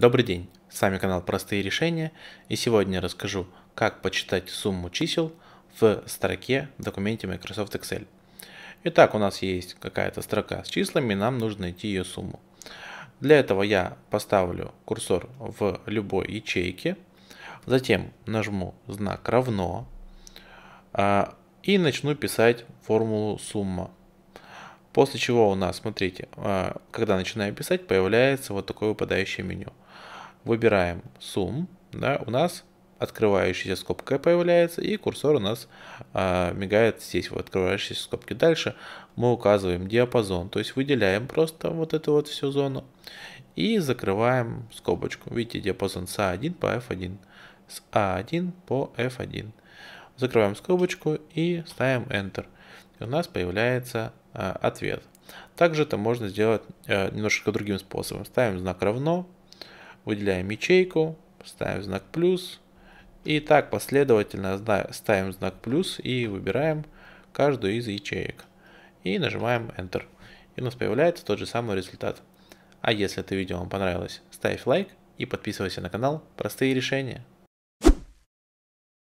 Добрый день, с вами канал Простые решения и сегодня я расскажу, как почитать сумму чисел в строке в документе Microsoft Excel. Итак, у нас есть какая-то строка с числами, нам нужно найти ее сумму. Для этого я поставлю курсор в любой ячейке, затем нажму знак равно а, и начну писать формулу сумма. После чего у нас, смотрите, а, когда начинаю писать, появляется вот такое выпадающее меню выбираем сум, да, у нас открывающаяся скобка появляется, и курсор у нас а, мигает здесь, в открывающейся скобке. Дальше мы указываем диапазон, то есть выделяем просто вот эту вот всю зону и закрываем скобочку. Видите, диапазон с А1 по F1, с А1 по F1. Закрываем скобочку и ставим Enter. И у нас появляется а, ответ. Также это можно сделать а, э, немножко другим способом. Ставим знак равно, выделяем ячейку, ставим знак плюс. И так последовательно ставим знак плюс и выбираем каждую из ячеек. И нажимаем Enter. И у нас появляется тот же самый результат. А если это видео вам понравилось, ставь лайк и подписывайся на канал «Простые решения».